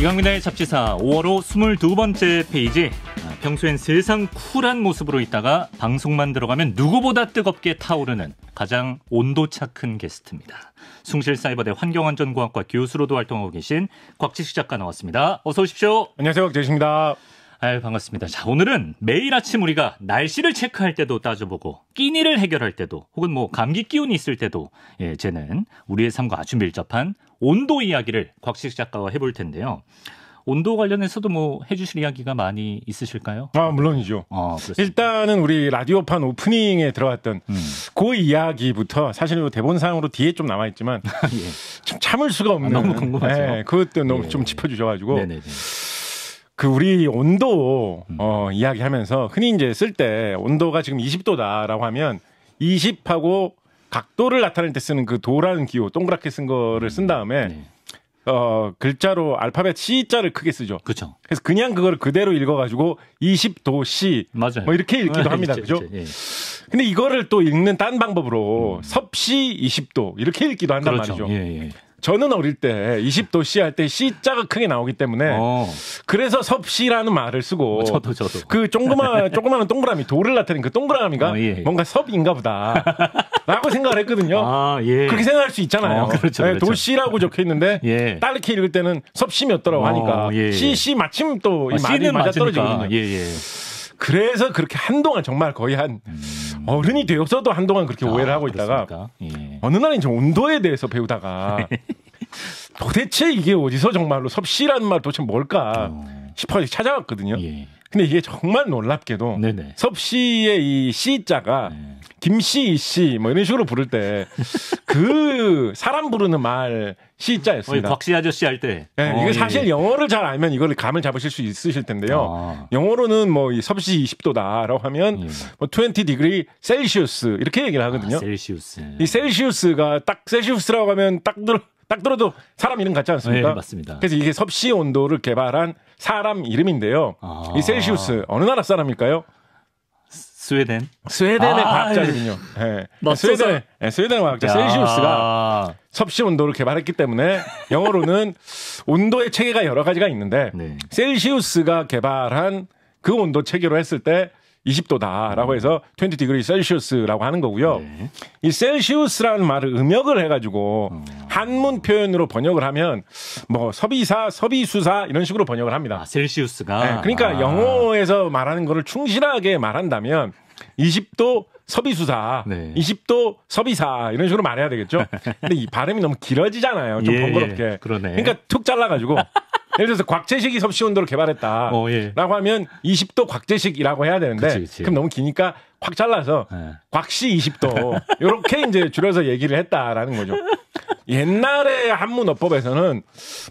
이강민의 잡지사 5월호 22번째 페이지 아, 평소엔 세상 쿨한 모습으로 있다가 방송만 들어가면 누구보다 뜨겁게 타오르는 가장 온도차 큰 게스트입니다. 숭실사이버대 환경안전공학과 교수로도 활동하고 계신 곽지식 작가 나왔습니다. 어서 오십시오. 안녕하세요. 곽지식입니다. 아유, 반갑습니다. 자, 오늘은 매일 아침 우리가 날씨를 체크할 때도 따져보고, 끼니를 해결할 때도, 혹은 뭐 감기 기운이 있을 때도, 예, 쟤는 우리의 삶과 아주 밀접한 온도 이야기를 곽식 작가와 해볼 텐데요. 온도 관련해서도 뭐 해주실 이야기가 많이 있으실까요? 아 물론이죠. 어, 일단은 우리 라디오판 오프닝에 들어왔던 음. 그 이야기부터 사실 뭐 대본상으로 뒤에 좀 남아 있지만 예. 참 참을 수가 없는 아, 너무 궁금하죠. 예, 그것도 너무 예. 좀 짚어주셔가지고. 네네네. 네, 네. 그 우리 온도 음. 어, 음. 이야기하면서 흔히 이제 쓸 때 온도가 지금 20도다라고 하면 20하고 각도를 나타낼 때 쓰는 그 도라는 기호 동그랗게 쓴 거를 쓴 다음에 음, 네. 어 글자로 알파벳 C자를 크게 쓰죠. 그렇죠. 그래서 그냥 그걸 그대로 읽어가지고 20도 C 맞아요. 뭐 이렇게 읽기도 아, 합니다. 그죠? 예. 근데 이거를 또 읽는 딴 방법으로 음. 섭씨 20도 이렇게 읽기도 한단 그렇죠. 말이죠. 예, 예. 저는 어릴 때 20도 C 할 때 C자가 크게 나오기 때문에 어. 그래서 섭씨라는 말을 쓰고 어, 저도 저도 그 조그마 한 조그마한 동그라미 도를 나타낸 그 동그라미가 어, 예, 예. 뭔가 섭인가 보다. 라고 생각을 했거든요. 아, 예. 그렇게 생각할 수 있잖아요. 어, 그렇죠, 네, 그렇죠. 도시라고 적혀 있는데 예. 딸 이렇게 읽을 때는 섭심이었더라고 어, 하니까 어, 예, 시, 예. 시 마침 또 아, 말이 맞아떨어지거든요. 예, 예. 그래서 그렇게 한동안 정말 거의 한 음. 어른이 되어서도 한동안 그렇게 아, 오해를 하고 그렇습니까? 있다가 예. 어느 날은 이 온도에 대해서 배우다가 도대체 이게 어디서 정말로 섭씨라는 말 도대체 뭘까 어. 싶어서 찾아왔거든요. 예. 근데 이게 정말 놀랍게도 섭씨의 이 씨자가 네. 김씨, 이씨 뭐 이런 식으로 부를 때 그 사람 부르는 말시자였습니다 곽씨 아저씨 할 때. 네, 어, 이게 사실 영어를 잘 알면 이걸 감을 잡으실 수 있으실 텐데요. 아. 영어로는 뭐 섭씨 20도다라고 하면 예. 뭐20 디그리 셀시우스 이렇게 얘기를 하거든요. 아, 셀시우스. 이 셀시우스가 딱 셀시우스라고 하면 딱 들어 딱 들어도 사람 이름 같지 않습니까? 네, 맞습니다. 그래서 이게 섭씨 온도를 개발한 사람 이름인데요. 아. 이 셀시우스 어느 나라 사람일까요? 스웨덴. 스웨덴의 아, 과학자군요. 네. 예. 네. 네. 스웨덴, 네, 스웨덴의 과학자 셀시우스가 섭씨 온도를 개발했기 때문에 영어로는 온도의 체계가 여러 가지가 있는데 셀시우스가 네. 개발한 그 온도 체계로 했을 때 20도다라고 해서 20 degree Celsius라고 하는 거고요. 네. 이 셀시우스라는 말을 음역을 해가지고 어. 한문 표현으로 번역을 하면 뭐 서비사, 서비수사 이런 식으로 번역을 합니다. 아, 셀시우스가. 네, 그러니까 아. 영어에서 말하는 거를 충실하게 말한다면 20도 서비수사, 네. 20도 서비사 이런 식으로 말해야 되겠죠. 근데 이 발음이 너무 길어지잖아요. 좀 예, 예. 번거롭게. 예, 그러네. 그러니까 툭 잘라가지고 예를 들어서 곽재식이 섭씨 온도를 개발했다라고 어, 예. 하면 20도 곽재식이라고 해야 되는데 그치, 그치. 그럼 너무 기니까 확 잘라서 네. 곽씨 20도 이렇게 이제 줄여서 얘기를 했다라는 거죠. 옛날에 한문어법에서는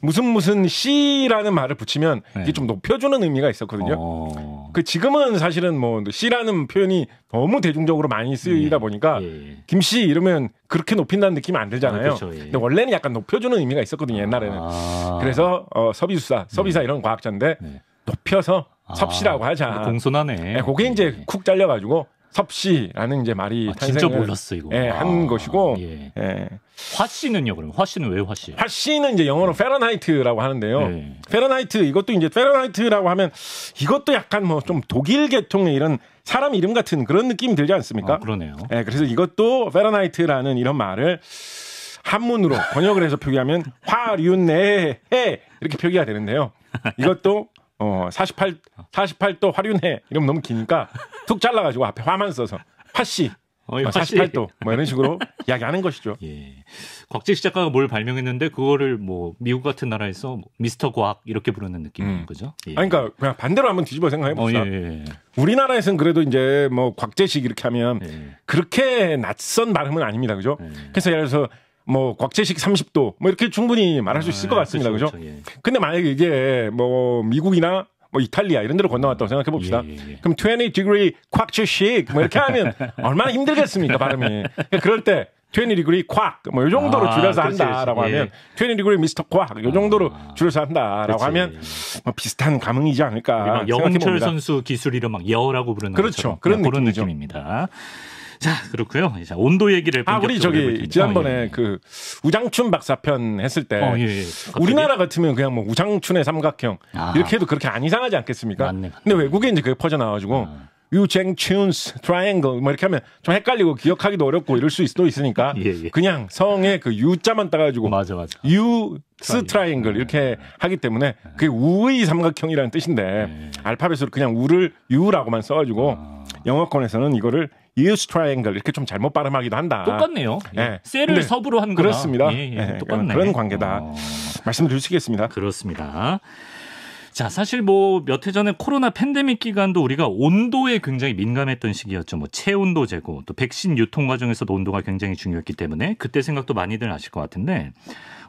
무슨 무슨 씨라는 말을 붙이면 네. 이게 좀 높여주는 의미가 있었거든요. 어... 그 지금은 사실은 뭐 씨라는 표현이 너무 대중적으로 많이 쓰이다 예. 보니까 예. 김씨 이러면 그렇게 높인다는 느낌이 안 들잖아요. 아, 그렇죠. 예. 근데 원래는 약간 높여주는 의미가 있었거든요. 옛날에는. 아... 그래서 어, 서비수사, 서비사 네. 이런 과학자인데 네. 높여서 아. 섭씨라고 하자. 공손하네. 네, 그게 이제 예. 쿡 잘려가지고 섭씨라는 이제 말이 아, 진짜 몰랐어 이거. 예, 한 아, 것이고. 예. 예. 화씨는요 그럼 화씨는 왜 화씨? 화씨는 이제 영어로 네. 예. 페런나이트라고 하는데요. 네. 예. 페런나이트 이것도 이제 페런나이트라고 하면 이것도 약간 뭐 좀 독일 계통의 이런 사람 이름 같은 그런 느낌이 들지 않습니까? 아, 그러네요. 예, 그래서 이것도 페런나이트라는 이런 말을 한문으로 번역을 해서 표기하면 화류내해 이렇게 표기가 되는데요. 이것도 어 48, 48도 화륜해 이러면 너무 기니까 툭 잘라가지고 앞에 화만 써서 화씨 어, 48도 어, 뭐 이런 식으로 이야기하는 것이죠. 예. 곽재식 작가가 뭘 발명했는데 그거를 뭐 미국 같은 나라에서 뭐 미스터 과학 이렇게 부르는 느낌인 음. 거죠. 예. 아니, 그러니까 그냥 반대로 한번 뒤집어 생각해 어, 봅시다. 어, 예, 예. 우리나라에서는 그래도 이제 뭐 곽재식 이렇게 하면 예. 그렇게 낯선 발음은 아닙니다. 그죠? 예. 그래서 예를 들어서 뭐 곽재식 30도 뭐 이렇게 충분히 말할 수 있을 것 아, 같습니다. 그렇죠, 그죠 그렇죠? 예. 근데 만약에 이게 뭐 미국이나 뭐 이탈리아 이런 데로 건너갔다고 생각해 봅시다. 예, 예, 예. 그럼 20 degree 곽재식 뭐 이렇게 하면 얼마나 힘들겠습니까 발음이. 그러니까 그럴 때 트웬티 리그리 곽, 뭐, 요 정도로 아, 줄여서 한다라고 그 하면, 트웬티 예. 리그리 미스터 곽, 요 정도로 아, 줄여서 한다라고 그렇 하면, 뭐, 비슷한 감흥이지 않을까. 영철 선수 기술이로 막 여라고 부르는 그렇죠. 그런, 그런 느낌입니다. 자 그렇고요. 자 온도 얘기를 아 우리 저기 해보겠습 지난번에 어, 예. 예. 그 우장춘 박사편 했을 때 어, 예, 예. 우리나라 같으면 그냥 뭐 우장춘의 삼각형 아. 이렇게 해도 그렇게 안 이상하지 않겠습니까? 맞네, 맞네. 근데 외국에 이제 그게 퍼져 나와가지고. 아. 유쟁춘스 트라이앵글 뭐 이렇게 하면 좀 헷갈리고 기억하기도 어렵고 이럴 수도 있으니까 예, 예. 그냥 성에 그 유자만 따가지고 맞아 맞아 유스 트라이앵글 이렇게 네. 하기 때문에 그게 우의 삼각형이라는 뜻인데 네. 알파벳으로 그냥 우를 유라고만 써가지고 아. 영어권에서는 이거를 유스 트라이앵글 이렇게 좀 잘못 발음하기도 한다. 똑같네요. 예. 네. 셀을 섭으로 한 거라. 그렇습니다. 예, 예, 예. 똑같네. 그런 관계다. 어. 말씀드릴 수 있겠습니다. 그렇습니다. 자, 사실 뭐 몇 해 전에 코로나 팬데믹 기간도 우리가 온도에 굉장히 민감했던 시기였죠. 뭐 체온도 재고 또 백신 유통 과정에서도 온도가 굉장히 중요했기 때문에 그때 생각도 많이들 아실 것 같은데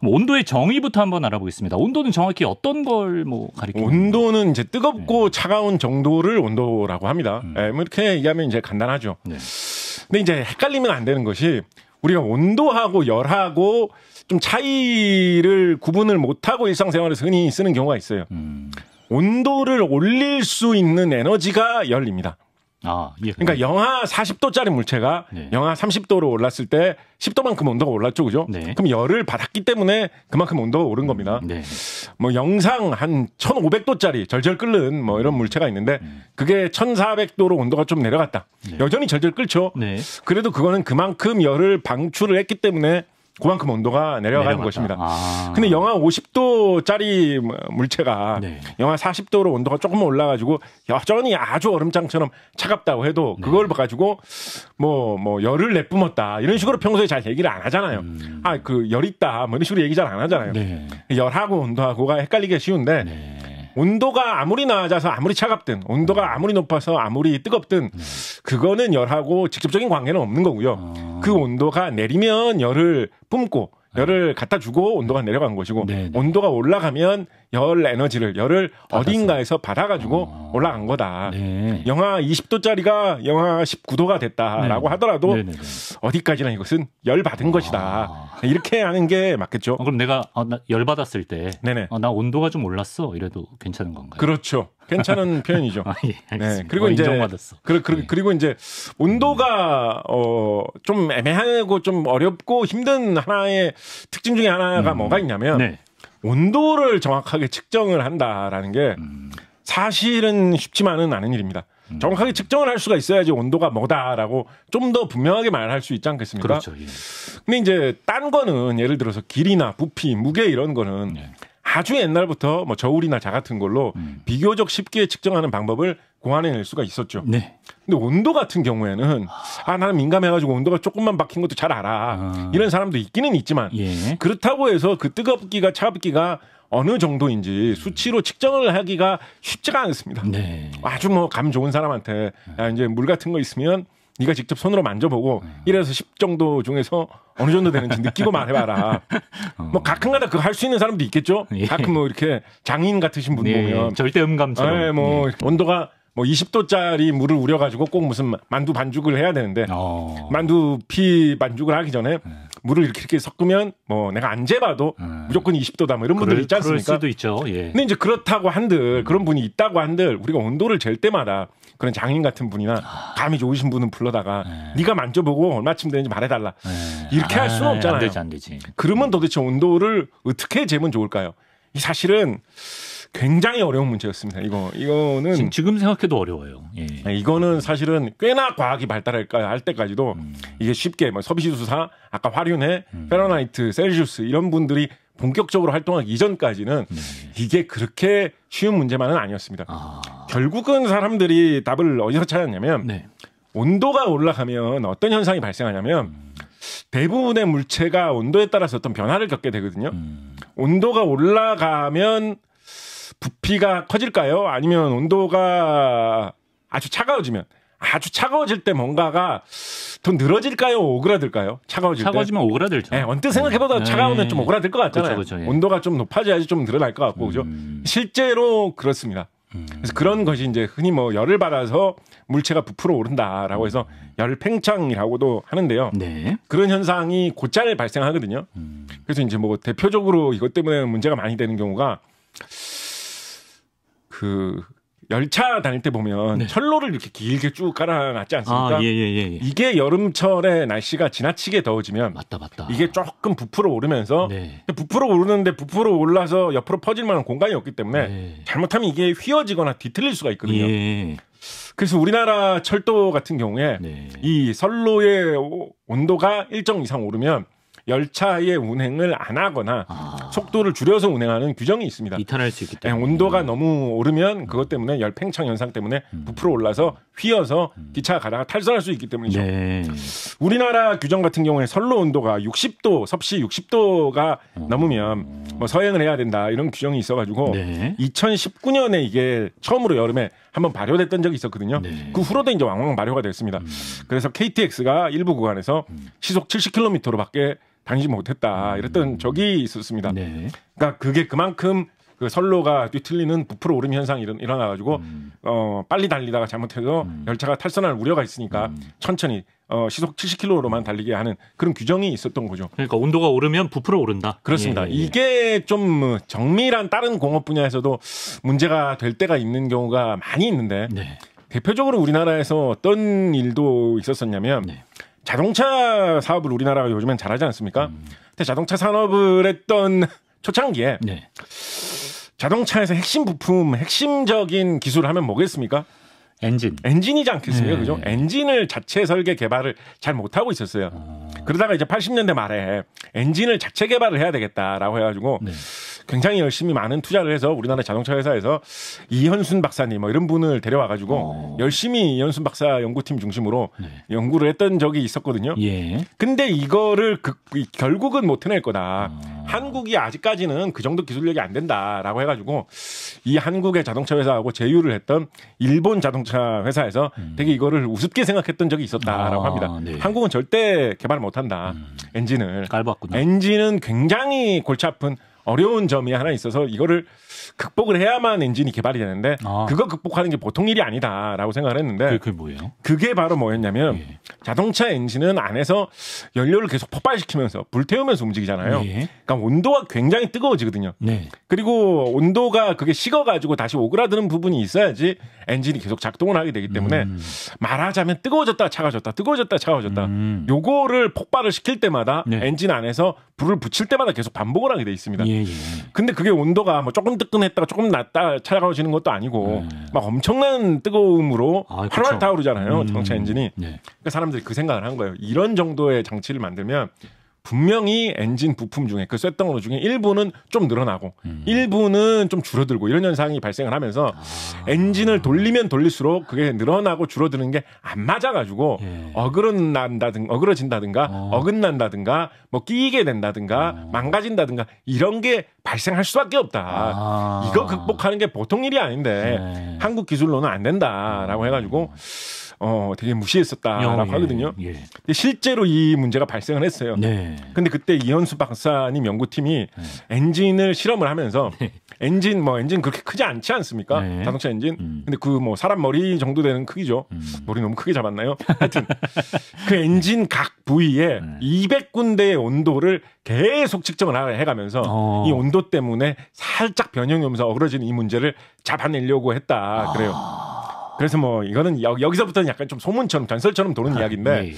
뭐 온도의 정의부터 한번 알아보겠습니다. 온도는 정확히 어떤 걸 뭐 가리키는 온도는 이제 뜨겁고 네. 차가운 정도를 온도라고 합니다. 음. 네, 뭐 이렇게 얘기하면 이제 간단하죠. 네. 근데 이제 헷갈리면 안 되는 것이 우리가 온도하고 열하고 좀 차이를 구분을 못하고 일상생활에서 흔히 쓰는 경우가 있어요. 음. 온도를 올릴 수 있는 에너지가 열입니다. 아, 예, 그러니까 영하 40도짜리 물체가 네. 영하 30도로 올랐을 때 10도만큼 온도가 올랐죠, 그죠? 네. 그럼 열을 받았기 때문에 그만큼 온도가 오른 음, 겁니다. 음, 뭐 영상 한 1,500도짜리 절절 끓는 뭐 이런 물체가 있는데 음. 그게 1,400도로 온도가 좀 내려갔다. 네. 여전히 절절 끓죠. 네. 그래도 그거는 그만큼 열을 방출을 했기 때문에 그만큼 온도가 내려가는 것입니다. 아. 근데 영하 50도짜리 물체가 네. 영하 40도로 온도가 조금 올라가지고 여전히 아주 얼음장처럼 차갑다고 해도 네. 그걸 네. 가지고 뭐, 뭐, 열을 내뿜었다. 이런 식으로 평소에 잘 얘기를 안 하잖아요. 음. 아, 그 열 있다. 뭐 이런 식으로 얘기 잘 안 하잖아요. 네. 열하고 온도하고가 헷갈리기 쉬운데 네. 온도가 아무리 낮아서 아무리 차갑든 온도가 음. 아무리 높아서 아무리 뜨겁든 음. 그거는 열하고 직접적인 관계는 없는 거고요. 아. 그 온도가 내리면 열을 뿜고 네. 열을 갖다 주고 온도가 내려간 것이고 네, 네. 온도가 올라가면 열 에너지를 열을 받았어요. 어딘가에서 받아가지고 어. 올라간 거다. 네. 영하 20도짜리가 영하 19도가 됐다라고 네. 하더라도 네, 네, 네, 어디까지나 이것은 열 받은 아. 것이다. 이렇게 하는 게 맞겠죠. 어, 그럼 내가 어, 열 받았을 때, 어, 나 온도가 좀 올랐어. 이래도 괜찮은 건가요? 그렇죠. 괜찮은 표현이죠. 아, 예, 네. 그리고 어, 이제 인정받았어. 그리, 그리, 네. 예. 그리고 이제 온도가 어좀 애매하고 좀 어렵고 힘든 하나의 특징 중에 하나가 음. 뭐가 있냐면 네. 온도를 정확하게 측정을 한다라는 게 음. 사실은 쉽지만은 않은 일입니다. 음. 정확하게 측정을 할 수가 있어야지 온도가 뭐다라고 좀 더 분명하게 말할 수 있지 않겠습니까? 그렇죠. 예. 근데 이제 딴 거는 예를 들어서 길이나 부피, 무게 이런 거는 예. 아주 옛날부터 뭐 저울이나 자 같은 걸로 음. 비교적 쉽게 측정하는 방법을 공안해낼 수가 있었죠. 네. 근데 온도 같은 경우에는 아 나는 민감해가지고 온도가 조금만 박힌 것도 잘 알아 아. 이런 사람도 있기는 있지만 예. 그렇다고 해서 그 뜨겁기가 차갑기가 어느 정도인지 수치로 측정을 하기가 쉽지가 않습니다. 네. 아주 뭐 감 좋은 사람한테 야 이제 물 같은 거 있으면 네가 직접 손으로 만져보고 음. 1에서 10 정도 중에서 어느 정도 되는지 느끼고 말해봐라. 어. 뭐 가끔가다 그거 할수 있는 사람도 있겠죠. 예. 가끔 뭐 이렇게 장인 같으신 분 예. 보면 절대 음감처럼. 예, 뭐 예. 온도가 뭐 20도짜리 물을 우려가지고 꼭 무슨 만두 반죽을 해야 되는데 어. 만두 피 반죽을 하기 전에 네. 물을 이렇게, 이렇게 섞으면 뭐 내가 안 재봐도 네. 무조건 20도다 뭐 이런 분들 있지 않습니까? 그럴 수도 있죠. 예. 근데 이제 그렇다고 한들 그런 분이 있다고 한들 우리가 온도를 잴 때마다 그런 장인 같은 분이나 아. 감이 좋으신 분은 불러다가 네. 가 만져보고 얼마쯤 되는지 말해달라 네. 이렇게 할 수는 아, 없잖아요. 안 되지, 안 되지. 그러면 도대체 온도를 어떻게 재면 좋을까요? 이 사실은 굉장히 어려운 문제였습니다. 이거 이거는 지금 생각해도 어려워요. 예. 아, 이거는 사실은 꽤나 과학이 발달할까 할 때까지도 음. 이게 쉽게 뭐 서비스수사 아까 화륜해 음. 페러나이트 셀시우스 이런 분들이 본격적으로 활동하기 이전까지는 네. 이게 그렇게 쉬운 문제만은 아니었습니다. 아. 결국은 사람들이 답을 어디서 찾았냐면 네. 온도가 올라가면 어떤 현상이 발생하냐면 음. 대부분의 물체가 온도에 따라서 어떤 변화를 겪게 되거든요. 음. 온도가 올라가면 부피가 커질까요? 아니면 온도가 아주 차가워지면 아주 차가워질 때 뭔가가 더 늘어질까요? 오그라들까요? 차가워질 차가워지면 때. 오그라들죠. 네, 언뜻 생각해보다 네. 차가우면 좀 오그라들 것 같잖아요. 그렇죠, 그렇죠, 예. 온도가 좀 높아져야지 좀 늘어날 것 같고 그죠? 음. 실제로 그렇습니다. 음. 그래서 그런 것이 이제 흔히 뭐 열을 받아서 물체가 부풀어 오른다라고 해서 음. 열 팽창이라고도 하는데요. 네. 그런 현상이 곧잘 발생하거든요. 그래서 이제 뭐 대표적으로 이것 때문에 문제가 많이 되는 경우가 그 열차 다닐 때 보면 네. 철로를 이렇게 길게 쭉 깔아놨지 않습니까? 아, 예, 예, 예. 예. 이게 여름철에 날씨가 지나치게 더워지면 맞다, 맞다. 이게 조금 부풀어 오르면서 네. 부풀어 오르는데 부풀어 올라서 옆으로 퍼질 만한 공간이 없기 때문에 네. 잘못하면 이게 휘어지거나 뒤틀릴 수가 있거든요. 예. 그래서 우리나라 철도 같은 경우에 네. 이 선로의 온도가 일정 이상 오르면 열차의 운행을 안 하거나 아. 속도를 줄여서 운행하는 규정이 있습니다. 이탈할 수 있기 예, 때문에 네, 온도가 음. 너무 오르면 그것 때문에 열 팽창 현상 때문에 음. 부풀어 올라서 휘어서 음. 기차 가다가 탈선할 수 있기 때문이죠. 네. 우리나라 규정 같은 경우에 선로 온도가 60도 섭씨 60도가 음. 어. 넘으면 뭐 서행을 해야 된다 이런 규정이 있어가지고 네. 2019년에 이게 처음으로 여름에 한번 발효됐던 적이 있었거든요. 네. 그 후로도 이제 왕왕 발효가 됐습니다. 음. 그래서 KTX가 일부 구간에서 음. 시속 70km로 밖에 다니지 못했다 음. 이랬던 적이 있었습니다. 네. 그러니까 그게 그만큼 그 선로가 뒤틀리는 부풀어 오름 현상이 일어나가지고 음. 어 빨리 달리다가 잘못해서 음. 열차가 탈선할 우려가 있으니까 음. 천천히 어, 시속 70km로만 달리게 하는 그런 규정이 있었던 거죠. 그러니까 온도가 오르면 부풀어 오른다. 그렇습니다. 예, 예, 예. 이게 좀 정밀한 다른 공업 분야에서도 문제가 될 때가 있는 경우가 많이 있는데 네. 대표적으로 우리나라에서 어떤 일도 있었었냐면 네. 자동차 사업을 우리나라가 요즘엔 잘하지 않습니까? 음. 근데 자동차 산업을 했던 초창기에 네. 자동차에서 핵심 부품, 핵심적인 기술을 하면 뭐겠습니까? 엔진. 엔진이지 않겠습니까? 네. 그죠? 엔진을 자체 설계 개발을 잘 못하고 있었어요. 아. 그러다가 이제 80년대 말에 엔진을 자체 개발을 해야 되겠다라고 해가지고 네. 굉장히 열심히 많은 투자를 해서 우리나라 자동차 회사에서 이현순 박사님 뭐 이런 분을 데려와가지고 오. 어. 열심히 이현순 박사 연구팀 중심으로 네. 연구를 했던 적이 있었거든요. 예. 근데 이거를 그, 결국은 못 해낼 거다. 아. 한국이 아직까지는 그 정도 기술력이 안 된다라고 해가지고 이 한국의 자동차 회사하고 제휴를 했던 일본 자동차 회사에서 음. 되게 이거를 우습게 생각했던 적이 있었다라고 아, 합니다. 네. 한국은 절대 개발 을 못한다 음. 엔진을 깔봤구나. 엔진은 굉장히 골치 아픈 어려운 점이 하나 있어서 이거를 극복을 해야만 엔진이 개발이 되는데 아. 그거 극복하는 게 보통 일이 아니다라고 생각을 했는데 그게 뭐예요? 그게 바로 뭐였냐면 예. 자동차 엔진은 안에서 연료를 계속 폭발시키면서 불태우면서 움직이잖아요. 예. 그러니까 온도가 굉장히 뜨거워지거든요. 네. 그리고 온도가 그게 식어가지고 다시 오그라드는 부분이 있어야지 엔진이 계속 작동을 하게 되기 때문에 음. 말하자면 뜨거워졌다 차가졌다 뜨거워졌다 차가워졌다 음. 요거를 폭발을 시킬 때마다 네. 엔진 안에서 불을 붙일 때마다 계속 반복을 하게 돼 있습니다. 예, 예. 근데 그게 온도가 뭐 조금 뜨끈 뜨끈했다가 조금 낮다 찾아가워지는 것도 아니고 네. 막 엄청난 뜨거움으로 아, 활활 타오르잖아요. 음. 자동차 엔진이. 네. 그러니까 사람들이 그 생각을 한 거예요. 이런 정도의 장치를 만들면 분명히 엔진 부품 중에 그 쐈던 거 중에 일부는 좀 늘어나고 음. 일부는 좀 줄어들고 이런 현상이 발생을 하면서 아. 엔진을 돌리면 돌릴수록 그게 늘어나고 줄어드는 게 안 맞아가지고 예. 어그러난다든 어그러진다든가 어. 어긋난다든가 뭐 끼게 된다든가 어. 망가진다든가 이런 게 발생할 수밖에 없다. 아. 이거 극복하는 게 보통 일이 아닌데 예. 한국 기술로는 안 된다라고 음. 해가지고. 어, 되게 무시했었다라고 어, 예, 하거든요. 예. 근데 실제로 이 문제가 발생을 했어요. 네. 근데 그때 이현수 박사님 연구팀이 네. 엔진을 실험을 하면서 네. 엔진 뭐 엔진 그렇게 크지 않지 않습니까? 네. 자동차 엔진. 음. 근데 그 뭐 사람 머리 정도 되는 크기죠. 음. 머리 너무 크게 잡았나요? 하여튼 그 엔진 각 부위에 200군데의 온도를 계속 측정을 해가면서 어. 이 온도 때문에 살짝 변형이 오면서 어그러지는 이 문제를 잡아내려고 했다 그래요. 아. 그래서 뭐 이거는 여, 여기서부터는 약간 좀 소문처럼 전설처럼 도는 아, 이야기인데 예, 예.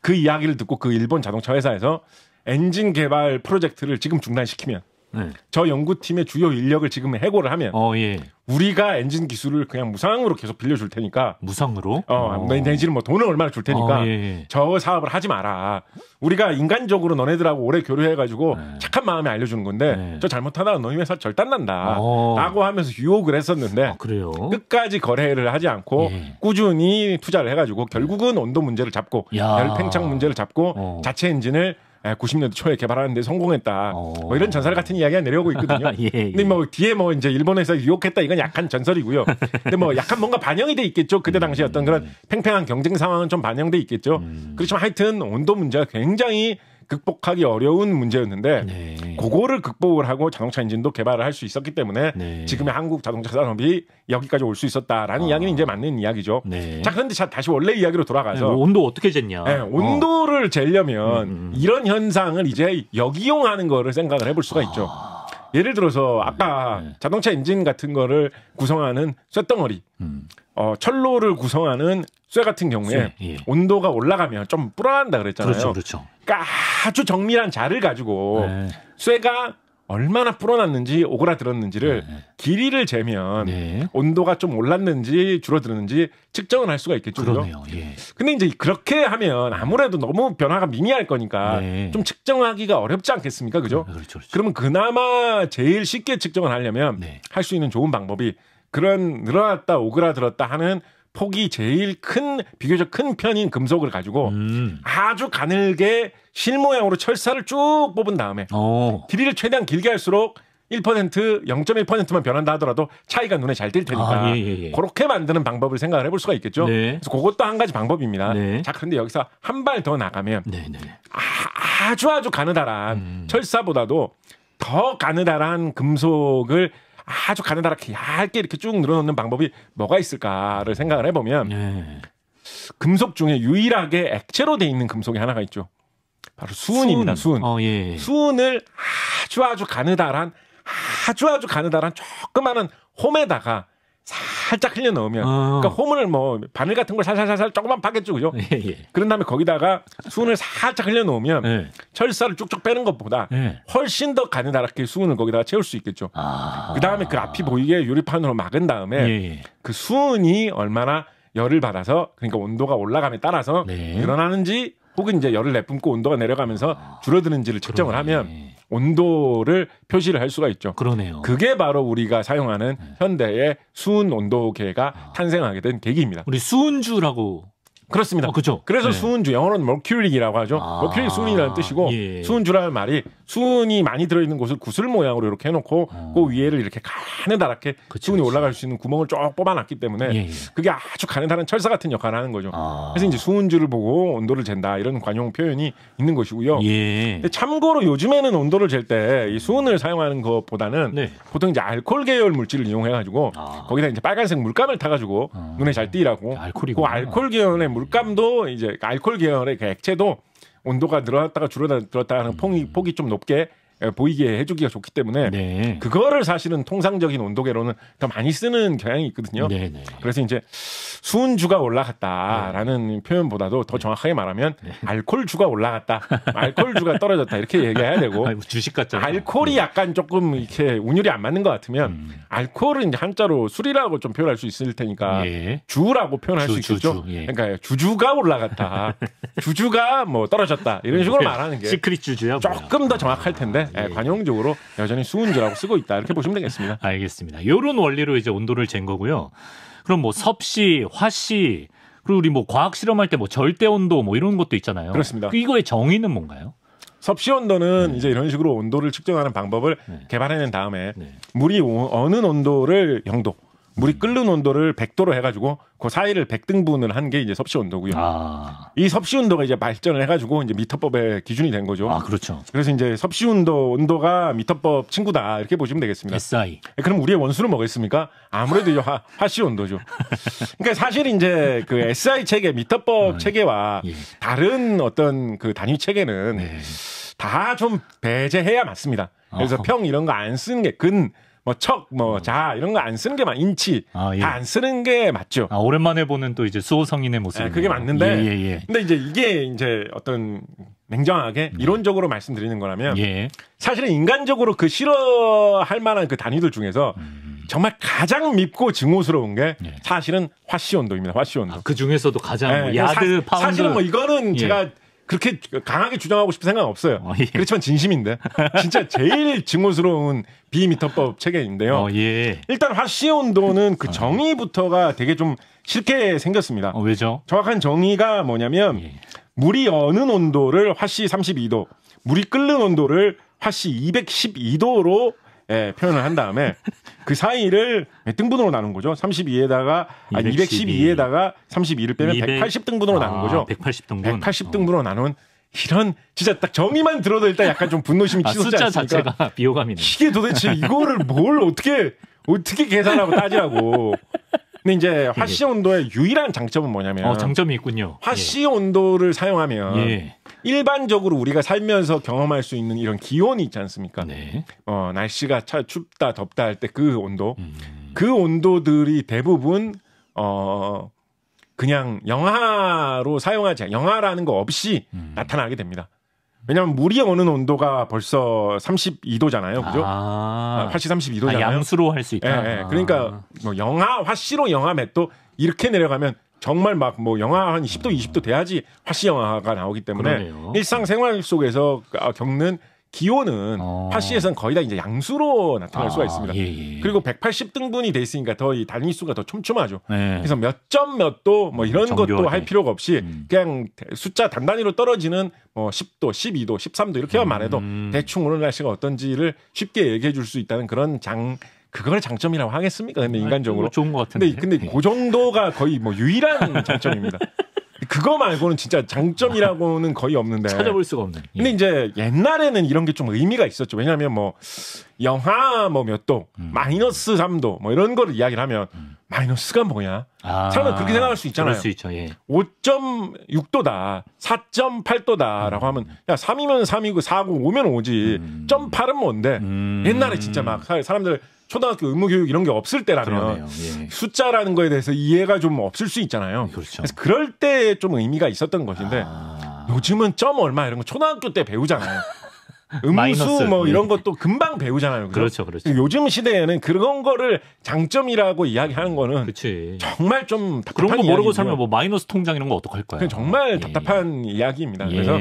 그 이야기를 듣고 그 일본 자동차 회사에서 엔진 개발 프로젝트를 지금 중단시키면 네. 저 연구팀의 주요 인력을 지금 해고를 하면 어, 예. 우리가 엔진 기술을 그냥 무상으로 계속 빌려줄 테니까 무상으로 어, 어. 엔진은 뭐 돈을 얼마나 줄 테니까 어, 예, 예, 저 사업을 하지 마라 우리가 인간적으로 너네들하고 오래 교류해가지고 네. 착한 마음에 알려주는 건데 네. 저 잘못하다가 너희 회사 절단난다라고 어. 하면서 유혹을 했었는데 아, 끝까지 거래를 하지 않고 예. 꾸준히 투자를 해가지고 결국은 네. 온도 문제를 잡고 열팽창 문제를 잡고 어. 자체 엔진을 90년대 예, 초에 개발하는데 성공했다. 어. 뭐 이런 전설 같은 이야기가 내려오고 있거든요. 예, 예. 근데 뭐 뒤에 뭐 이제 일본에서 유혹했다 이건 약간 전설이고요. 근데 뭐 약간 뭔가 반영이 돼 있겠죠. 그때 음. 당시 어떤 그런 팽팽한 경쟁 상황은 좀 반영돼 있겠죠. 음. 그렇지만 하여튼 온도 문제가 굉장히 극복하기 어려운 문제였는데 네. 그거를 극복을 하고 자동차 엔진도 개발을 할 수 있었기 때문에 네. 지금의 한국 자동차 산업이 여기까지 올 수 있었다라는 아. 이야기는 이제 맞는 이야기죠. 네. 자 그런데 자, 다시 원래 이야기로 돌아가서 네, 뭐 온도 어떻게 쟀냐? 네, 온도를 어. 재려면 음, 음, 음. 이런 현상을 이제 역이용하는 거를 생각을 해볼 수가 아. 있죠. 예를 들어서 아까 네. 자동차 엔진 같은 거를 구성하는 쇳덩어리, 음. 어, 철로를 구성하는 쇠 같은 경우에 쇠, 예. 온도가 올라가면 좀 불어난다 그랬잖아요. 그렇죠, 그렇죠. 그러니까 아주 정밀한 자를 가지고 네. 쇠가 얼마나 불어났는지 오그라들었는지를 네. 길이를 재면 네. 온도가 좀 올랐는지 줄어들었는지 측정을 할 수가 있겠죠. 그러네요. 예. 근데 이제 그렇게 하면 아무래도 너무 변화가 미미할 거니까 네. 좀 측정하기가 어렵지 않겠습니까? 그죠? 네, 그렇죠, 그렇죠. 그러면 그나마 제일 쉽게 측정을 하려면 네. 할수 있는 좋은 방법이 그런 늘어났다 오그라들었다 하는 폭이 제일 큰 비교적 큰 편인 금속을 가지고 음. 아주 가늘게 실 모양으로 철사를 쭉 뽑은 다음에 오. 어. 길이를 최대한 길게 할수록 1% 0.1%만 변한다 하더라도 차이가 눈에 잘 띌 테니까 아, 예, 예, 예. 그렇게 만드는 방법을 생각을 해볼 수가 있겠죠. 네. 그래서 그것도 한 가지 방법입니다. 네. 자, 그런데 여기서 한 발 더 나가면 네, 네, 네. 아, 주 아주 가느다란 음. 철사보다도 더 가느다란 금속을 아주 가느다랗게 얇게 이렇게 쭉 늘어놓는 방법이 뭐가 있을까를 생각을 해보면 네. 금속 중에 유일하게 액체로 돼 있는 금속이 하나가 있죠. 바로 수은입니다. 수은. 수은. 어, 예. 수은을 아주 아주 가느다란 아주 아주 가느다란 조그마한 홈에다가 살짝 흘려 넣으면 아. 그러니까 홈을뭐 바늘 같은 걸 살살살살 조금만 파겠죠 그죠? 예, 예. 그런 다음에 거기다가 수은을 살짝 흘려 놓으면 예. 철사를 쭉쭉 빼는 것보다 예. 훨씬 더 가느다랗게 수은을 거기다가 채울 수 있겠죠. 아. 그 다음에 그 앞이 보이게 유리판으로 막은 다음에 예, 예. 그 수은이 얼마나 열을 받아서 그러니까 온도가 올라감에 따라서 네. 늘어나는지 혹은 이제 열을 내뿜고 온도가 내려가면서 줄어드는지를 측정을 그러네. 하면 온도를 표시를 할 수가 있죠. 그러네요. 그게 바로 우리가 사용하는 네. 현대의 수은 온도계가 아. 탄생하게 된 계기입니다. 우리 수은주라고 그렇습니다. 어, 그렇죠. 그래서 네. 수은주 영어로는 머큐리라고 하죠. 아~ 머큐리 수은이라는 뜻이고 예. 수은주라는 말이 수은이 많이 들어있는 곳을 구슬 모양으로 이렇게 해놓고 아. 그 위에를 이렇게 가느다랗게 그쵸, 수은이 그쵸. 올라갈 수 있는 구멍을 쭉 뽑아놨기 때문에 예, 예. 그게 아주 가느다란 철사 같은 역할을 하는 거죠. 아~ 그래서 이제 수은주를 보고 온도를 잰다 이런 관용 표현이 있는 것이고요. 예. 근데 참고로 요즘에는 온도를 잴 때 이 수은을 사용하는 것보다는 네. 보통 이제 알코올 계열 물질을 이용해가지고 아. 거기다 이제 빨간색 물감을 타가지고 어. 눈에 잘 띄라고 알코그 알코올 계열의 물 물감도 이제 알코올 계열의 그 액체도 온도가 늘어났다가 줄어들었다 하는 음. 폭이, 폭이 좀 높게 예, 보이게 해주기가 좋기 때문에 네. 그거를 사실은 통상적인 온도계로는 더 많이 쓰는 경향이 있거든요. 네, 네. 그래서 이제 수은주가 올라갔다라는 네. 표현보다도 더 네. 정확하게 말하면 네. 알콜주가 올라갔다, 알콜주가 떨어졌다 이렇게 얘기해야 되고 아니, 뭐 주식 같잖아요. 알콜이 약간 조금 이렇게 운율이 안 맞는 것 같으면 음. 알콜은 이제 한자로 술이라고 좀 표현할 수 있을 테니까 예. 주라고 표현할 주, 수 있겠죠. 주, 주, 예. 그러니까 주주가 올라갔다, 주주가 뭐 떨어졌다 이런 식으로 예. 말하는 게 시크릿 주주야. 조금 뭐야. 더 정확할 텐데 예, 예. 관용적으로 여전히 수은주라고 쓰고 있다 이렇게 보시면 되겠습니다. 알겠습니다. 이런 원리로 이제 온도를 잰 거고요. 그럼 뭐 섭씨, 화씨 그리고 우리 뭐 과학 실험할 때 뭐 절대 온도 뭐 이런 것도 있잖아요. 그렇습니다. 그 이거의 정의는 뭔가요? 섭씨 온도는 네. 이제 이런 식으로 온도를 측정하는 방법을 네. 개발해낸 다음에 네. 물이 어느 온도를 영도 물이 끓는 온도를 100도로 해가지고 그 사이를 100등분을 한 게 이제 섭씨 온도고요. 아. 이 섭씨 온도가 이제 발전을 해가지고 이제 미터법의 기준이 된 거죠. 아 그렇죠. 그래서 이제 섭씨 온도 온도가 미터법 친구다 이렇게 보시면 되겠습니다. SI. 예, 그럼 우리의 원수는 뭐겠습니까? 아무래도 화, 화씨 온도죠. 그러니까 사실 이제 그 SI 체계 미터법 음, 체계와 예. 다른 어떤 그 단위 체계는 네. 다좀 배제해야 맞습니다. 그래서 어평 이런 거 안 쓰는 게근 뭐 척, 뭐자 어. 이런 거 안 쓰는 게 맞, 인치 아, 예. 다안 쓰는 게 맞죠. 아, 오랜만에 보는 또 이제 수호 성인의 모습. 네, 그게 맞는데. 예, 예, 예. 근데 이제 이게 이제 어떤 냉정하게 네. 이론적으로 말씀드리는 거라면 예. 사실은 인간적으로 그 싫어할 만한 그 단위들 중에서 음. 정말 가장 밉고 증오스러운 게 예. 사실은 화씨 온도입니다. 화씨 온도. 아, 그 중에서도 가장 예, 야드 파운드. 사실은 뭐 이거는 제가 그렇게 강하게 주장하고 싶은 생각 은 없어요. 어, 예. 그렇지만 진심인데 진짜 제일 증오스러운 비미터법 체계인데요. 어, 예. 일단 화씨온도는그 정의부터가 되게 좀 싫게 생겼습니다. 어, 왜죠? 정확한 정의가 뭐냐면 예. 물이 어는 온도를 화씨 32도, 물이 끓는 온도를 화씨 212도로 예, 표현을 한 다음에 그 사이를 예, 등분으로 나눈 거죠. 32에다가 아니 212. 212에다가 32를 빼면 200... 180등분으로 나눈 거죠. 아, 180등분. 180등분으로 어. 나눈 이런 진짜 딱 정의만 들어도 일단 약간 좀 분노심이 아, 치솟지 아, 숫자 않습니까? 자체가 비호감이네. 이게 도대체 이거를 뭘 어떻게 어떻게 계산하고 따지라고. 근데 이제 예, 예. 화씨 온도의 유일한 장점은 뭐냐면 어, 장점이 있군요. 화씨 예. 온도를 사용하면 예. 일반적으로 우리가 살면서 경험할 수 있는 이런 기온이 있지 않습니까? 네. 어, 날씨가 차, 춥다 덥다 할 때 그 온도, 음. 그 온도들이 대부분 어 그냥 영하로 사용하지 영하라는 거 없이 음. 나타나게 됩니다. 왜냐하면 물이 오는 온도가 벌써 32도잖아요, 그죠? 아. 아 화씨 32도잖아요. 아, 양수로 할 수 있다. 예, 예. 그러니까 아. 뭐 영하 화씨로 영하 몇도 이렇게 내려가면 정말 막 뭐 영하 한 10도 20도 돼야지 화씨 영화가 나오기 때문에 그러네요. 일상생활 속에서 아, 겪는 기온은 어. 화씨에서는 거의 다 이제 양수로 나타날 아, 수가 있습니다. 예, 예. 그리고 180등분이 돼 있으니까 더 이 단위수가 더 촘촘하죠. 네. 그래서 몇 점 몇 도 뭐 이런 정교하게. 것도 할 필요가 없이 음. 그냥 숫자 단단위로 떨어지는 뭐 10도, 12도, 13도 이렇게만 음. 말해도 대충 오늘 날씨가 어떤지를 쉽게 얘기해 줄 수 있다는 그런 장 그걸 장점이라고 하겠습니까? 근데 아, 인간적으로 좋은 것 같은데. 근데 근데 그 네. 정도가 거의 뭐 유일한 장점입니다. 그거 말고는 진짜 장점이라고는 거의 없는데 찾아볼 수가 없는. 근데 예. 이제 옛날에는 이런 게 좀 의미가 있었죠. 왜냐하면 뭐 영하 뭐 몇 도, 음. 마이너스 3도 뭐 이런 거를 이야기를 하면 음. 마이너스가 뭐냐 아, 사람은 그렇게 생각할 수 있잖아요. 수 있죠, 예. 5.6도다, 4.8도다라고 음. 하면 야 3이면 3이고 4고 5면 5지. 음. 8은 뭔데? 음. 옛날에 진짜 막 사람들 초등학교 의무교육 이런 게 없을 때라면 예. 숫자라는 거에 대해서 이해가 좀 없을 수 있잖아요. 그렇죠. 그래서 그럴 때 좀 의미가 있었던 것인데 아... 요즘은 점 얼마 이런 거 초등학교 때 배우잖아요. 음수 뭐 예. 이런 것도 금방 배우잖아요. 그렇죠, 그렇죠. 요즘 시대에는 그런 거를 장점이라고 이야기하는 거는 그치. 정말 좀 답답한 그런 거 모르고 살면 뭐 마이너스 통장 이런 거 어떡할 거야. 정말 예. 답답한 예. 이야기입니다. 그래서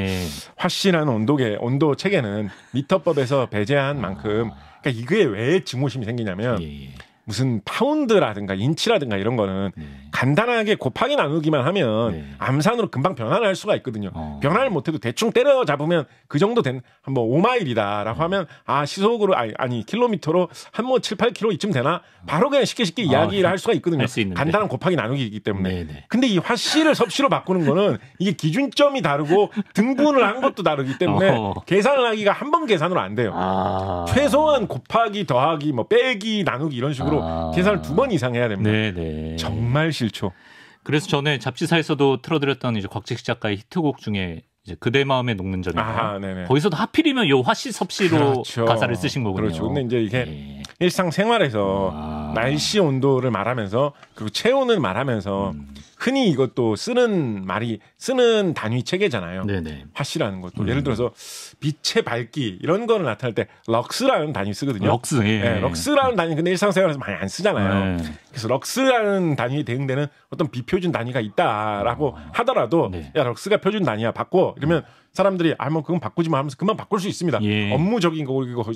확실한 온도계 온도 체계는 미터법에서 배제한 만큼 아. 그러니까 이게 왜 증오심이 생기냐면 예, 예. 무슨 파운드라든가 인치라든가 이런 거는 네. 간단하게 곱하기 나누기만 하면 네. 암산으로 금방 변환을 할 수가 있거든요. 어. 변환을 못해도 대충 때려 잡으면 그 정도 된한뭐 5마일이다라고 음. 하면 아 시속으로 아니, 아니 킬로미터로 한뭐 7, 8km이쯤 되나 음. 바로 그냥 쉽게 쉽게 아, 이야기를 할 수가 있거든요. 할 간단한 곱하기 나누기이기 때문에. 네네. 네. 근데 이 화씨를 섭씨로 바꾸는 거는 이게 기준점이 다르고 등분을 한 것도 다르기 때문에 어. 계산을 하기가 한 번 계산으로 안 돼요. 아. 최소한 곱하기 더하기 뭐 빼기 나누기 이런 식으로 아. 계산을 두 번 이상 해야 됩니다. 네네. 네. 정말 실초. 그래서 전에 잡지사에서도 틀어드렸던 이제 곽재식 작가의 히트곡 중에 이제 그대 마음에 녹는 전이 거기서도 하필이면 요 화씨섭씨로 그렇죠. 가사를 쓰신 거군요. 그렇죠. 근데 이제 이게 네. 일상생활에서 아. 날씨 온도를 말하면서 그리고 체온을 말하면서 음. 흔히 이것도 쓰는 말이 쓰는 단위 체계잖아요. 네네. 화씨라는 것도 음. 예를 들어서 빛의 밝기 이런 거를 나타낼 때 럭스라는 단위 쓰거든요. 럭스. 예. 네, 럭스라는 단위 근데 일상생활에서 많이 안 쓰잖아요. 네. 그래서 럭스라는 단위에 대응되는 어떤 비표준 단위가 있다라고 아. 하더라도 네. 야 럭스가 표준 단위야 바꿔 이러면 음. 사람들이 아뭐 그건 바꾸지 마 하면서 그만 바꿀 수 있습니다. 예. 업무적인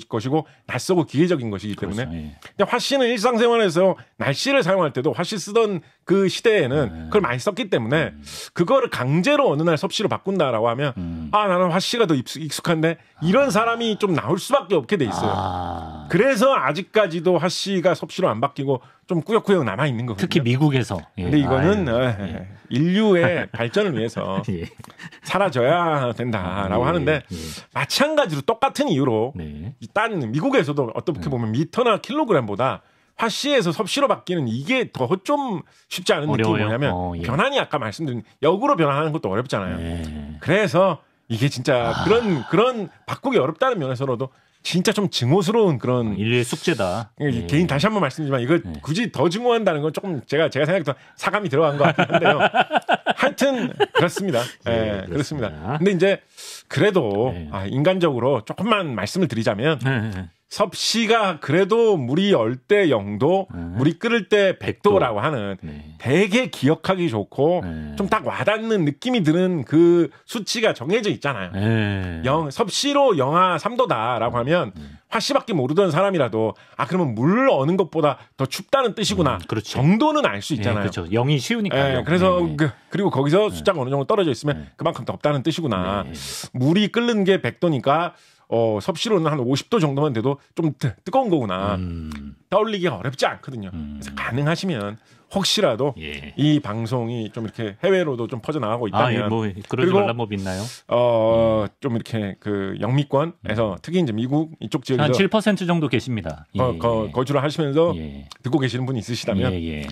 것이고 낯서고 기계적인 것이기 그렇죠. 때문에. 그렇죠. 예. 근데 화씨는 일상생활에서 날씨를 사용할 때도 화씨 쓰던 그 시대에는 예. 그걸 많이 썼기 때문에 음. 그거를 강제로 어느 날 섭씨로 바꾼다라고 하면 음. 아 나는 화씨가 더 익숙한데 이런 아. 사람이 좀 나올 수밖에 없게 돼 있어요. 아. 그래서 아직까지도 화씨가 섭씨로 안 바뀌고 좀 꾸역꾸역 남아 있는 거거든요. 특히 미국에서. 예. 근데 이거는 아유, 어, 예. 인류의 발전을 위해서 예. 사라져야 된다라고 아, 예, 하는데 예. 마찬가지로 똑같은 이유로 네. 딴 미국에서도 어떻게 네. 보면 미터나 킬로그램보다 화씨에서 섭씨로 바뀌는 이게 더 좀 쉽지 않은 어려워요. 느낌이 뭐냐면 어, 예. 변환이 아까 말씀드린 역으로 변환하는 것도 어렵잖아요. 네. 그래서 이게 진짜 아... 그런 그런 바꾸기 어렵다는 면에서도 라 진짜 좀 증오스러운 그런 어, 인류의 숙제다. 예, 예. 개인 다시 한 번 말씀드리지만 이걸 예. 굳이 더 증오한다는 건 조금 제가 제가 생각했던 사감이 들어간 것 같긴 한데요. 하여튼 그렇습니다. 예, 예, 그렇습니다. 그렇습니다. 근데 이제 그래도 예. 아, 인간적으로 조금만 말씀을 드리자면 섭씨가 그래도 물이 열때영도 네. 물이 끓을 때백도라고 하는 네. 되게 기억하기 좋고 네. 좀딱 와닿는 느낌이 드는 그 수치가 정해져 있잖아요. 네. 영, 섭씨로 영하 3도다라고 하면 네. 화씨밖에 모르던 사람이라도 아 그러면 물 어는 것보다 더 춥다는 뜻이구나. 음, 그렇죠. 정도는 알수 네, 있잖아요. 그렇죠. 영이 쉬우니까. 네, 그래서 그, 리고 거기서 숫자가 어느 정도 떨어져 있으면 그만큼 덥다는 뜻이구나. 물이 끓는 게백도니까 어, 섭씨로는 한 50도 정도만 돼도 좀 뜨, 뜨거운 거구나. 음. 떠올리기가 어렵지 않거든요. 음. 그래서 가능하시면 혹시라도 예. 이 방송이 좀 이렇게 해외로도 좀 퍼져 나가고 있다면 아, 예, 뭐 그러지 말법 있나요? 어좀 음. 이렇게 그 영미권에서 음. 특히 이제 미국 이쪽 지역에서 한7% 정도 계십니다. 예, 거, 거, 거주를 하시면서 예. 듣고 계시는 분이 있으시다면 예, 예.